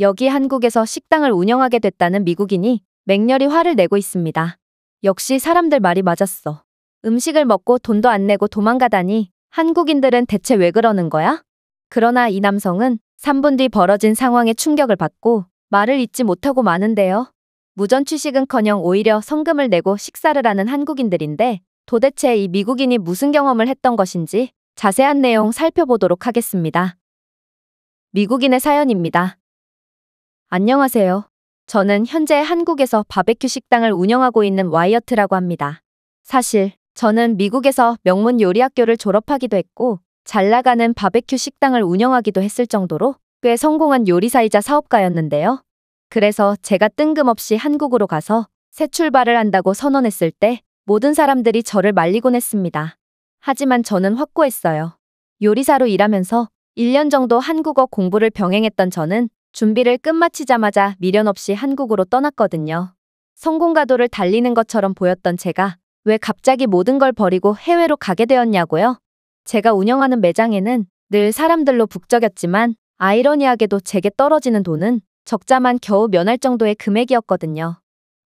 여기 한국에서 식당을 운영하게 됐다는 미국인이 맹렬히 화를 내고 있습니다. 역시 사람들 말이 맞았어. 음식을 먹고 돈도 안 내고 도망가다니 한국인들은 대체 왜 그러는 거야? 그러나 이 남성은 3분 뒤 벌어진 상황에 충격을 받고 말을 잊지 못하고 마는데요. 무전 취식은커녕 오히려 성금을 내고 식사를 하는 한국인들인데 도대체 이 미국인이 무슨 경험을 했던 것인지 자세한 내용 살펴보도록 하겠습니다. 미국인의 사연입니다. 안녕하세요. 저는 현재 한국에서 바베큐 식당을 운영하고 있는 와이어트라고 합니다. 사실 저는 미국에서 명문 요리학교를 졸업하기도 했고 잘 나가는 바베큐 식당을 운영하기도 했을 정도로 꽤 성공한 요리사이자 사업가였는데요. 그래서 제가 뜬금없이 한국으로 가서 새 출발을 한다고 선언했을 때 모든 사람들이 저를 말리곤 했습니다. 하지만 저는 확고했어요. 요리사로 일하면서 1년 정도 한국어 공부를 병행했던 저는 준비를 끝마치자마자 미련 없이 한국으로 떠났거든요. 성공가도를 달리는 것처럼 보였던 제가 왜 갑자기 모든 걸 버리고 해외로 가게 되었냐고요? 제가 운영하는 매장에는 늘 사람들로 북적였지만 아이러니하게도 제게 떨어지는 돈은 적자만 겨우 면할 정도의 금액이었거든요.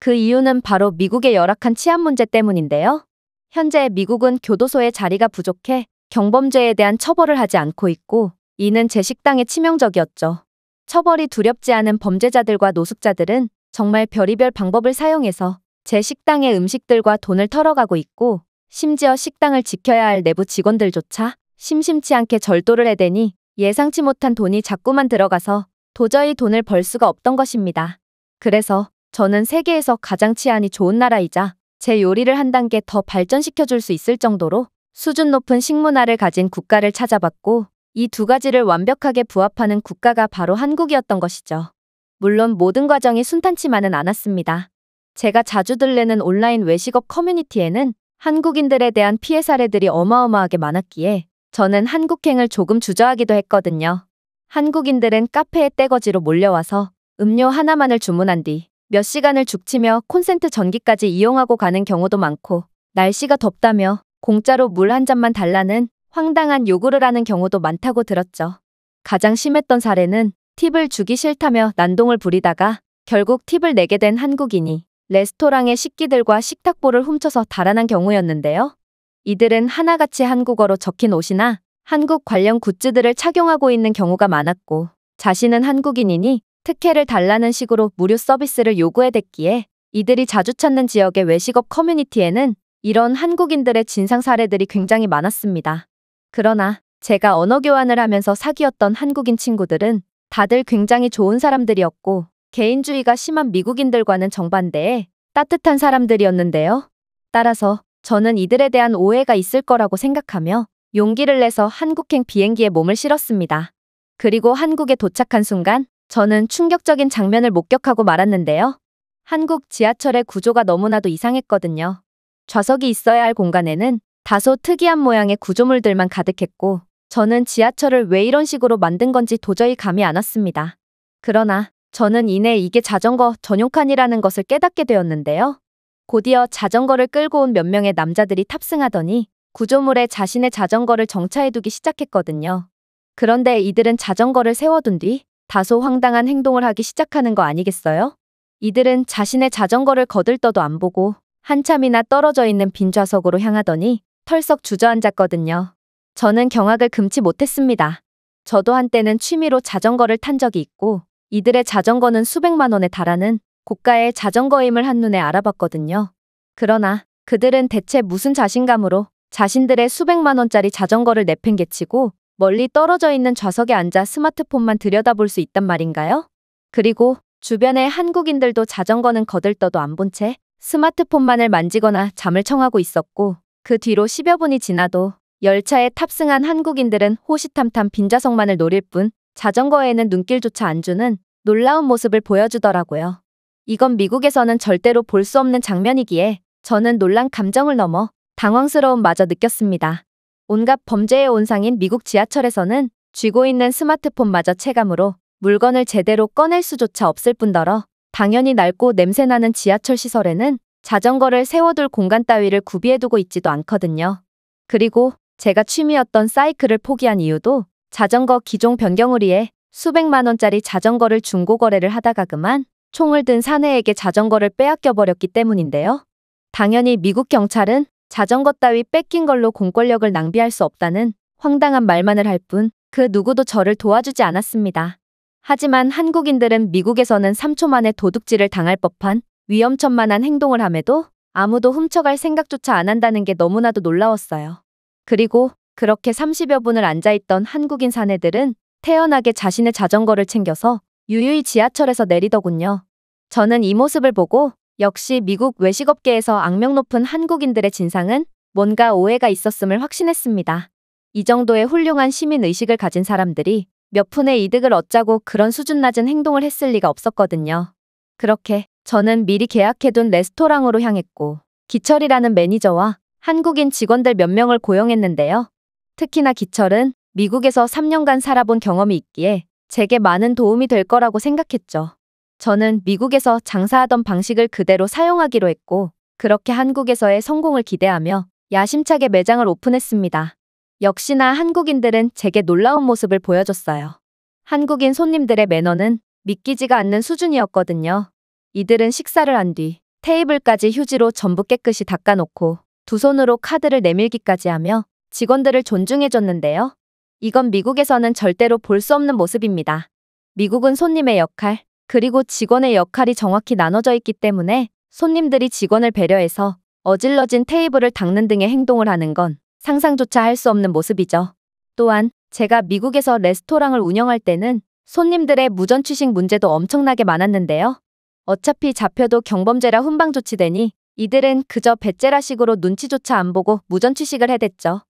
그 이유는 바로 미국의 열악한 치안 문제 때문인데요. 현재 미국은 교도소에 자리가 부족해 경범죄에 대한 처벌을 하지 않고 있고 이는 제 식당에 치명적이었죠. 처벌이 두렵지 않은 범죄자들과 노숙자들은 정말 별의별 방법을 사용해서 제 식당의 음식들과 돈을 털어가고 있고 심지어 식당을 지켜야 할 내부 직원들조차 심심치 않게 절도를 해대니 예상치 못한 돈이 자꾸만 들어가서 도저히 돈을 벌 수가 없던 것입니다. 그래서 저는 세계에서 가장 치안이 좋은 나라이자 제 요리를 한 단계 더 발전시켜 줄 수 있을 정도로 수준 높은 식문화를 가진 국가를 찾아봤고 이두 가지를 완벽하게 부합하는 국가가 바로 한국이었던 것이죠. 물론 모든 과정이 순탄치만은 않았습니다. 제가 자주 들르는 온라인 외식업 커뮤니티에는 한국인들에 대한 피해 사례들이 어마어마하게 많았기에 저는 한국행을 조금 주저하기도 했거든요. 한국인들은 카페에 떼거지로 몰려와서 음료 하나만을 주문한 뒤 몇 시간을 죽치며 콘센트 전기까지 이용하고 가는 경우도 많고 날씨가 덥다며 공짜로 물 한 잔만 달라는 황당한 요구를 하는 경우도 많다고 들었죠. 가장 심했던 사례는 팁을 주기 싫다며 난동을 부리다가 결국 팁을 내게 된 한국인이 레스토랑의 식기들과 식탁보를 훔쳐서 달아난 경우였는데요. 이들은 하나같이 한국어로 적힌 옷이나 한국 관련 굿즈들을 착용하고 있는 경우가 많았고 자신은 한국인이니 특혜를 달라는 식으로 무료 서비스를 요구해댔기에 이들이 자주 찾는 지역의 외식업 커뮤니티에는 이런 한국인들의 진상 사례들이 굉장히 많았습니다. 그러나 제가 언어 교환을 하면서 사귀었던 한국인 친구들은 다들 굉장히 좋은 사람들이었고 개인주의가 심한 미국인들과는 정반대에 따뜻한 사람들이었는데요. 따라서 저는 이들에 대한 오해가 있을 거라고 생각하며 용기를 내서 한국행 비행기에 몸을 실었습니다. 그리고 한국에 도착한 순간 저는 충격적인 장면을 목격하고 말았는데요. 한국 지하철의 구조가 너무나도 이상했거든요. 좌석이 있어야 할 공간에는 다소 특이한 모양의 구조물들만 가득했고 저는 지하철을 왜 이런 식으로 만든 건지 도저히 감이 안 왔습니다. 그러나 저는 이내 이게 자전거 전용칸이라는 것을 깨닫게 되었는데요. 곧이어 자전거를 끌고 온 몇 명의 남자들이 탑승하더니 구조물에 자신의 자전거를 정차해두기 시작했거든요. 그런데 이들은 자전거를 세워둔 뒤 다소 황당한 행동을 하기 시작하는 거 아니겠어요? 이들은 자신의 자전거를 거들떠도 안 보고 한참이나 떨어져 있는 빈 좌석으로 향하더니 털썩 주저앉았거든요. 저는 경악을 금치 못했습니다. 저도 한때는 취미로 자전거를 탄 적이 있고 이들의 자전거는 수백만 원에 달하는 고가의 자전거임을 한눈에 알아봤거든요. 그러나 그들은 대체 무슨 자신감으로 자신들의 수백만 원짜리 자전거를 내팽개치고 멀리 떨어져 있는 좌석에 앉아 스마트폰만 들여다볼 수 있단 말인가요? 그리고 주변의 한국인들도 자전거는 거들떠도 안 본 채 스마트폰만을 만지거나 잠을 청하고 있었고 그 뒤로 10여 분이 지나도 열차에 탑승한 한국인들은 호시탐탐 빈자석만을 노릴 뿐 자전거에는 눈길조차 안 주는 놀라운 모습을 보여주더라고요. 이건 미국에서는 절대로 볼 수 없는 장면이기에 저는 놀란 감정을 넘어 당황스러움마저 느꼈습니다. 온갖 범죄의 온상인 미국 지하철에서는 쥐고 있는 스마트폰마저 체감으로 물건을 제대로 꺼낼 수조차 없을 뿐더러 당연히 낡고 냄새나는 지하철 시설에는 자전거를 세워둘 공간 따위를 구비해두고 있지도 않거든요. 그리고 제가 취미였던 사이클을 포기한 이유도 자전거 기종 변경을 위해 수백만 원짜리 자전거를 중고 거래를 하다가 그만 총을 든 사내에게 자전거를 빼앗겨 버렸기 때문인데요. 당연히 미국 경찰은 자전거 따위 뺏긴 걸로 공권력을 낭비할 수 없다는 황당한 말만을 할 뿐 그 누구도 저를 도와주지 않았습니다. 하지만 한국인들은 미국에서는 3초 만에 도둑질을 당할 법한 위험천만한 행동을 함에도 아무도 훔쳐갈 생각조차 안 한다는 게 너무나도 놀라웠어요. 그리고 그렇게 30여 분을 앉아있던 한국인 사내들은 태연하게 자신의 자전거를 챙겨서 유유히 지하철에서 내리더군요. 저는 이 모습을 보고 역시 미국 외식업계에서 악명 높은 한국인들의 진상은 뭔가 오해가 있었음을 확신했습니다. 이 정도의 훌륭한 시민의식을 가진 사람들이 몇 푼의 이득을 얻자고 그런 수준 낮은 행동을 했을 리가 없었거든요. 그렇게 저는 미리 계약해둔 레스토랑으로 향했고 기철이라는 매니저와 한국인 직원들 몇 명을 고용했는데요. 특히나 기철은 미국에서 3년간 살아본 경험이 있기에 제게 많은 도움이 될 거라고 생각했죠. 저는 미국에서 장사하던 방식을 그대로 사용하기로 했고 그렇게 한국에서의 성공을 기대하며 야심차게 매장을 오픈했습니다. 역시나 한국인들은 제게 놀라운 모습을 보여줬어요. 한국인 손님들의 매너는 믿기지가 않는 수준이었거든요. 이들은 식사를 한 뒤 테이블까지 휴지로 전부 깨끗이 닦아놓고 두 손으로 카드를 내밀기까지 하며 직원들을 존중해줬는데요. 이건 미국에서는 절대로 볼 수 없는 모습입니다. 미국은 손님의 역할, 그리고 직원의 역할이 정확히 나눠져 있기 때문에 손님들이 직원을 배려해서 어질러진 테이블을 닦는 등의 행동을 하는 건 상상조차 할 수 없는 모습이죠. 또한 제가 미국에서 레스토랑을 운영할 때는 손님들의 무전취식 문제도 엄청나게 많았는데요. 어차피 잡혀도 경범죄라 훈방 조치되니 이들은 그저 배째라식으로 눈치조차 안 보고 무전취식을 해댔죠.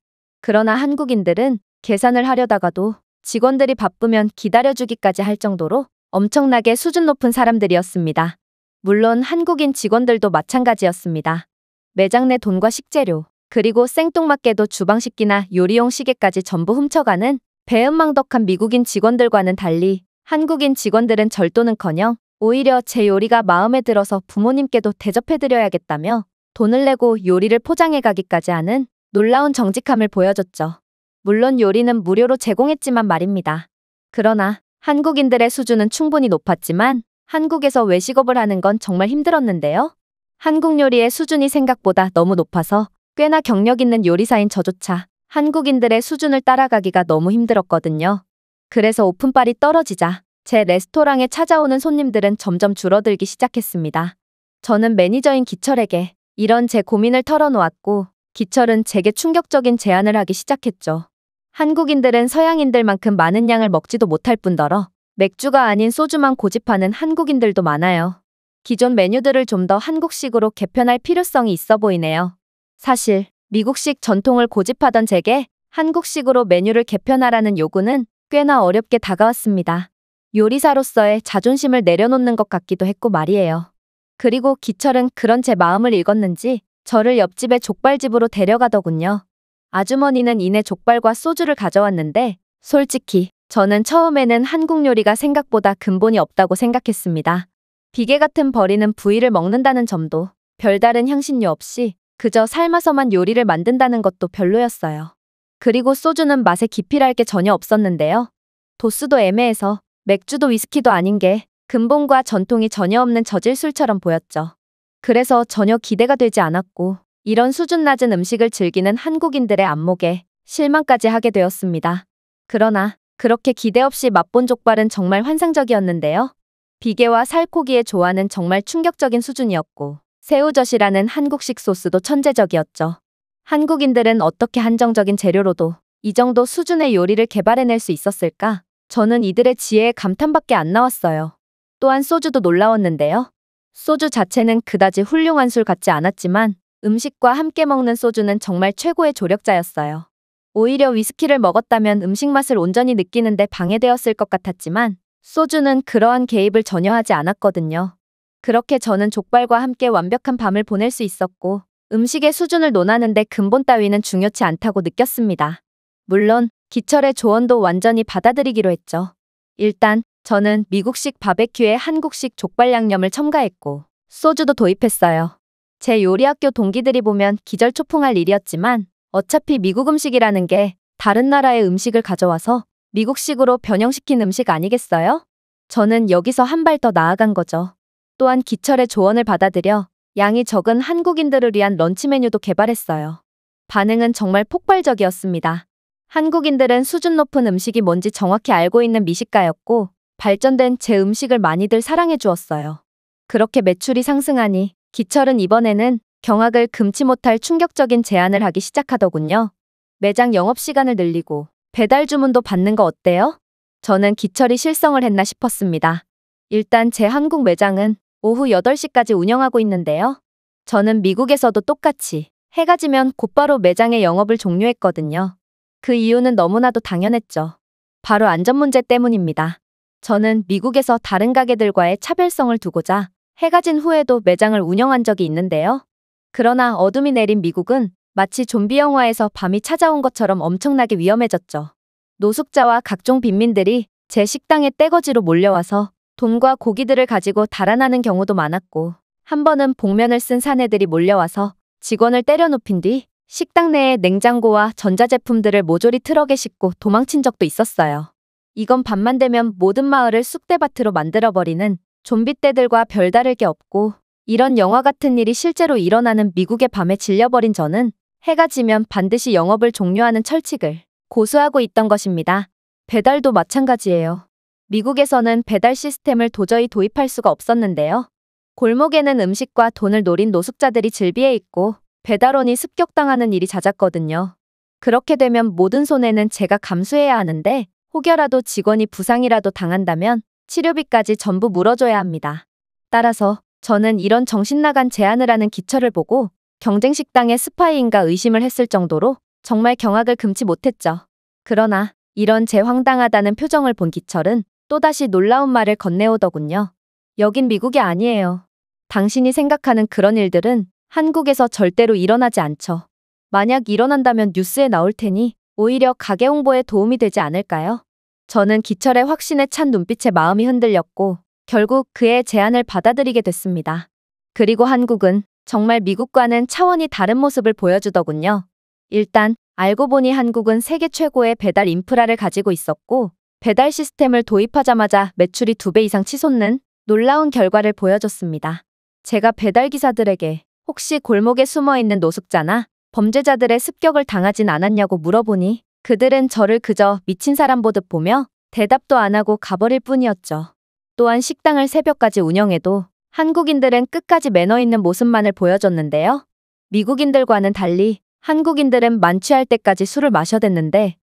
그러나 한국인들은 계산을 하려다가도 직원들이 바쁘면 기다려주기까지 할 정도로 엄청나게 수준 높은 사람들이었습니다. 물론 한국인 직원들도 마찬가지였습니다. 매장 내 돈과 식재료, 그리고 생뚱맞게도 주방식기나 요리용 시계까지 전부 훔쳐가는 배은망덕한 미국인 직원들과는 달리 한국인 직원들은 절도는커녕 오히려 제 요리가 마음에 들어서 부모님께도 대접해드려야겠다며 돈을 내고 요리를 포장해가기까지 하는 놀라운 정직함을 보여줬죠. 물론 요리는 무료로 제공했지만 말입니다. 그러나 한국인들의 수준은 충분히 높았지만 한국에서 외식업을 하는 건 정말 힘들었는데요. 한국 요리의 수준이 생각보다 너무 높아서 꽤나 경력 있는 요리사인 저조차 한국인들의 수준을 따라가기가 너무 힘들었거든요. 그래서 오픈빨이 떨어지자 제 레스토랑에 찾아오는 손님들은 점점 줄어들기 시작했습니다. 저는 매니저인 기철에게 이런 제 고민을 털어놓았고 기철은 제게 충격적인 제안을 하기 시작했죠. 한국인들은 서양인들만큼 많은 양을 먹지도 못할 뿐더러 맥주가 아닌 소주만 고집하는 한국인들도 많아요. 기존 메뉴들을 좀 더 한국식으로 개편할 필요성이 있어 보이네요. 사실 미국식 전통을 고집하던 제게 한국식으로 메뉴를 개편하라는 요구는 꽤나 어렵게 다가왔습니다. 요리사로서의 자존심을 내려놓는 것 같기도 했고 말이에요. 그리고 기철은 그런 제 마음을 읽었는지 저를 옆집의 족발집으로 데려가더군요. 아주머니는 이내 족발과 소주를 가져왔는데 솔직히 저는 처음에는 한국 요리가 생각보다 근본이 없다고 생각했습니다. 비계 같은 버리는 부위를 먹는다는 점도 별다른 향신료 없이 그저 삶아서만 요리를 만든다는 것도 별로였어요. 그리고 소주는 맛에 깊이랄 게 전혀 없었는데요. 도수도 애매해서 맥주도 위스키도 아닌 게 근본과 전통이 전혀 없는 저질 술처럼 보였죠. 그래서 전혀 기대가 되지 않았고 이런 수준 낮은 음식을 즐기는 한국인들의 안목에 실망까지 하게 되었습니다. 그러나 그렇게 기대 없이 맛본 족발은 정말 환상적이었는데요. 비계와 살코기의 조화는 정말 충격적인 수준이었고 새우젓이라는 한국식 소스도 천재적이었죠. 한국인들은 어떻게 한정적인 재료로도 이 정도 수준의 요리를 개발해낼 수 있었을까? 저는 이들의 지혜에 감탄밖에 안 나왔어요. 또한 소주도 놀라웠는데요. 소주 자체는 그다지 훌륭한 술 같지 않았지만 음식과 함께 먹는 소주는 정말 최고의 조력자였어요. 오히려 위스키를 먹었다면 음식 맛을 온전히 느끼는데 방해되었을 것 같았지만 소주는 그러한 개입을 전혀 하지 않았거든요. 그렇게 저는 족발과 함께 완벽한 밤을 보낼 수 있었고 음식의 수준을 논하는데 근본 따위는 중요치 않다고 느꼈습니다. 물론 기철의 조언도 완전히 받아들이기로 했죠. 일단 저는 미국식 바베큐에 한국식 족발 양념을 첨가했고 소주도 도입했어요. 제 요리학교 동기들이 보면 기절초풍할 일이었지만 어차피 미국 음식이라는 게 다른 나라의 음식을 가져와서 미국식으로 변형시킨 음식 아니겠어요? 저는 여기서 한 발 더 나아간 거죠. 또한 기철의 조언을 받아들여 양이 적은 한국인들을 위한 런치 메뉴도 개발했어요. 반응은 정말 폭발적이었습니다. 한국인들은 수준 높은 음식이 뭔지 정확히 알고 있는 미식가였고 발전된 제 음식을 많이들 사랑해 주었어요. 그렇게 매출이 상승하니 기철은 이번에는 경악을 금치 못할 충격적인 제안을 하기 시작하더군요. 매장 영업시간을 늘리고 배달 주문도 받는 거 어때요? 저는 기철이 실성을 했나 싶었습니다. 일단 제 한국 매장은 오후 8시까지 운영하고 있는데요. 저는 미국에서도 똑같이 해가 지면 곧바로 매장의 영업을 종료했거든요. 그 이유는 너무나도 당연했죠. 바로 안전 문제 때문입니다. 저는 미국에서 다른 가게들과의 차별성을 두고자 해가 진 후에도 매장을 운영한 적이 있는데요. 그러나 어둠이 내린 미국은 마치 좀비 영화에서 밤이 찾아온 것처럼 엄청나게 위험해졌죠. 노숙자와 각종 빈민들이 제 식당에 떼거지로 몰려와서 돈과 고기들을 가지고 달아나는 경우도 많았고 한 번은 복면을 쓴 사내들이 몰려와서 직원을 때려 눕힌 뒤 식당 내에 냉장고와 전자제품들을 모조리 트럭에 싣고 도망친 적도 있었어요. 이건 밤만 되면 모든 마을을 쑥대밭으로 만들어버리는 좀비떼들과 별다를 게 없고 이런 영화 같은 일이 실제로 일어나는 미국의 밤에 질려버린 저는 해가 지면 반드시 영업을 종료하는 철칙을 고수하고 있던 것입니다. 배달도 마찬가지예요. 미국에서는 배달 시스템을 도저히 도입할 수가 없었는데요. 골목에는 음식과 돈을 노린 노숙자들이 즐비해 있고 배달원이 습격당하는 일이 잦았거든요. 그렇게 되면 모든 손해는 제가 감수해야 하는데 혹여라도 직원이 부상이라도 당한다면 치료비까지 전부 물어줘야 합니다. 따라서 저는 이런 정신나간 제안을 하는 기철을 보고 경쟁식당의 스파이인가 의심을 했을 정도로 정말 경악을 금치 못했죠. 그러나 이런 제 황당하다는 표정을 본 기철은 또다시 놀라운 말을 건네오더군요. 여긴 미국이 아니에요. 당신이 생각하는 그런 일들은 한국에서 절대로 일어나지 않죠. 만약 일어난다면 뉴스에 나올 테니 오히려 가게 홍보에 도움이 되지 않을까요? 저는 기철의 확신에 찬 눈빛에 마음이 흔들렸고 결국 그의 제안을 받아들이게 됐습니다. 그리고 한국은 정말 미국과는 차원이 다른 모습을 보여주더군요. 일단 알고 보니 한국은 세계 최고의 배달 인프라를 가지고 있었고 배달 시스템을 도입하자마자 매출이 두 배 이상 치솟는 놀라운 결과를 보여줬습니다. 제가 배달기사들에게 혹시 골목에 숨어 있는 노숙자나 범죄자들의 습격을 당하진 않았냐고 물어보니 그들은 저를 그저 미친 사람 보듯 보며 대답도 안 하고 가버릴 뿐이었죠. 또한 식당을 새벽까지 운영해도 한국인들은 끝까지 매너 있는 모습만을 보여줬는데요. 미국인들과는 달리 한국인들은 만취할 때까지 술을 마셔댔는데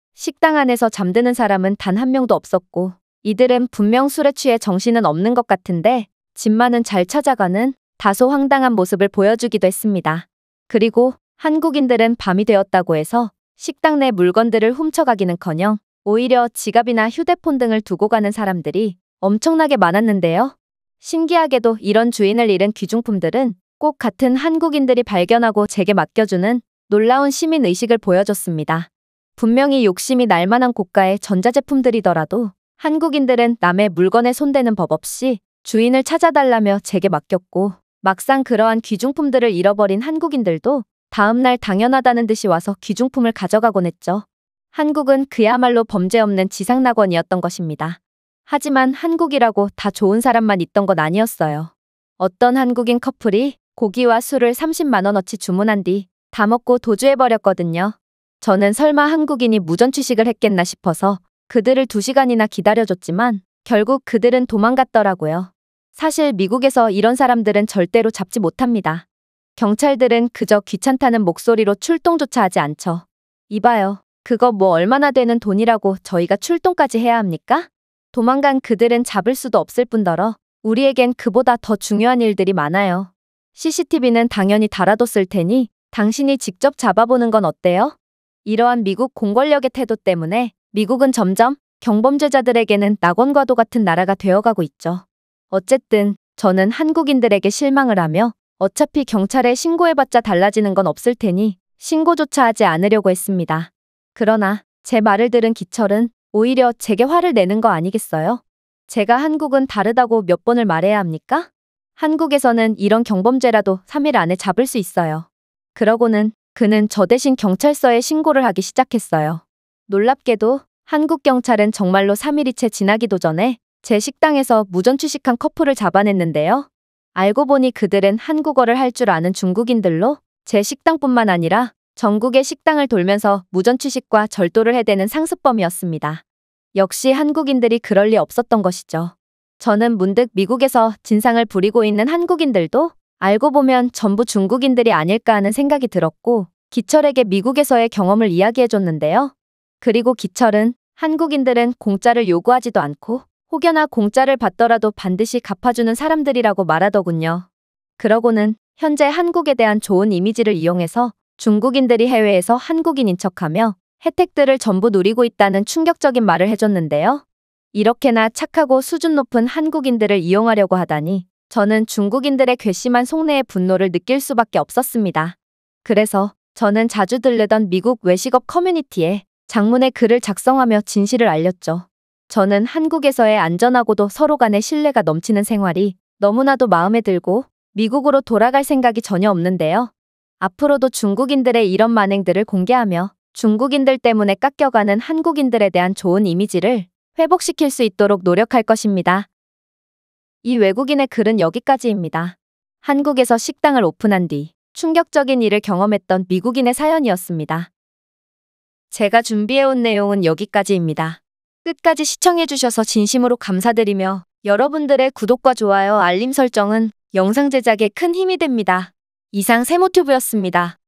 식당 안에서 잠드는 사람은 단 한 명도 없었고 이들은 분명 술에 취해 정신은 없는 것 같은데 집만은 잘 찾아가는 다소 황당한 모습을 보여주기도 했습니다. 그리고 한국인들은 밤이 되었다고 해서 식당 내 물건들을 훔쳐가기는커녕 오히려 지갑이나 휴대폰 등을 두고 가는 사람들이 엄청나게 많았는데요. 신기하게도 이런 주인을 잃은 귀중품들은 꼭 같은 한국인들이 발견하고 제게 맡겨주는 놀라운 시민의식을 보여줬습니다. 분명히 욕심이 날만한 고가의 전자제품들이더라도 한국인들은 남의 물건에 손대는 법 없이 주인을 찾아달라며 제게 맡겼고 막상 그러한 귀중품들을 잃어버린 한국인들도 다음날 당연하다는 듯이 와서 귀중품을 가져가곤 했죠. 한국은 그야말로 범죄 없는 지상낙원이었던 것입니다. 하지만 한국이라고 다 좋은 사람만 있던 건 아니었어요. 어떤 한국인 커플이 고기와 술을 30만원어치 주문한 뒤 다 먹고 도주해버렸거든요. 저는 설마 한국인이 무전취식을 했겠나 싶어서 그들을 2시간이나 기다려줬지만 결국 그들은 도망갔더라고요. 사실 미국에서 이런 사람들은 절대로 잡지 못합니다. 경찰들은 그저 귀찮다는 목소리로 출동조차 하지 않죠. 이봐요. 그거 뭐 얼마나 되는 돈이라고 저희가 출동까지 해야 합니까? 도망간 그들은 잡을 수도 없을 뿐더러 우리에겐 그보다 더 중요한 일들이 많아요. CCTV는 당연히 달아뒀을 테니 당신이 직접 잡아보는 건 어때요? 이러한 미국 공권력의 태도 때문에 미국은 점점 경범죄자들에게는 낙원과도 같은 나라가 되어가고 있죠. 어쨌든 저는 한국인들에게 실망을 하며 어차피 경찰에 신고해봤자 달라지는 건 없을 테니 신고조차 하지 않으려고 했습니다. 그러나 제 말을 들은 기철은 오히려 제게 화를 내는 거 아니겠어요? 제가 한국은 다르다고 몇 번을 말해야 합니까? 한국에서는 이런 경범죄라도 3일 안에 잡을 수 있어요. 그러고는 그는 저 대신 경찰서에 신고를 하기 시작했어요. 놀랍게도 한국 경찰은 정말로 3일이 채 지나기도 전에 제 식당에서 무전 취식한 커플을 잡아냈는데요. 알고 보니 그들은 한국어를 할 줄 아는 중국인들로 제 식당뿐만 아니라 전국의 식당을 돌면서 무전 취식과 절도를 해대는 상습범이었습니다. 역시 한국인들이 그럴 리 없었던 것이죠. 저는 문득 미국에서 진상을 부리고 있는 한국인들도 알고 보면 전부 중국인들이 아닐까 하는 생각이 들었고 기철에게 미국에서의 경험을 이야기해줬는데요. 그리고 기철은 한국인들은 공짜를 요구하지도 않고 혹여나 공짜를 받더라도 반드시 갚아주는 사람들이라고 말하더군요. 그러고는 현재 한국에 대한 좋은 이미지를 이용해서 중국인들이 해외에서 한국인인 척하며 혜택들을 전부 누리고 있다는 충격적인 말을 해줬는데요. 이렇게나 착하고 수준 높은 한국인들을 이용하려고 하다니 저는 중국인들의 괘씸한 속내의 분노를 느낄 수밖에 없었습니다. 그래서 저는 자주 들르던 미국 외식업 커뮤니티에 장문의 글을 작성하며 진실을 알렸죠. 저는 한국에서의 안전하고도 서로 간의 신뢰가 넘치는 생활이 너무나도 마음에 들고 미국으로 돌아갈 생각이 전혀 없는데요. 앞으로도 중국인들의 이런 만행들을 공개하며 중국인들 때문에 깎여가는 한국인들에 대한 좋은 이미지를 회복시킬 수 있도록 노력할 것입니다. 이 외국인의 글은 여기까지입니다. 한국에서 식당을 오픈한 뒤 충격적인 일을 경험했던 미국인의 사연이었습니다. 제가 준비해온 내용은 여기까지입니다. 끝까지 시청해주셔서 진심으로 감사드리며 여러분들의 구독과 좋아요 알림 설정은 영상 제작에 큰 힘이 됩니다. 이상 세모튜브였습니다.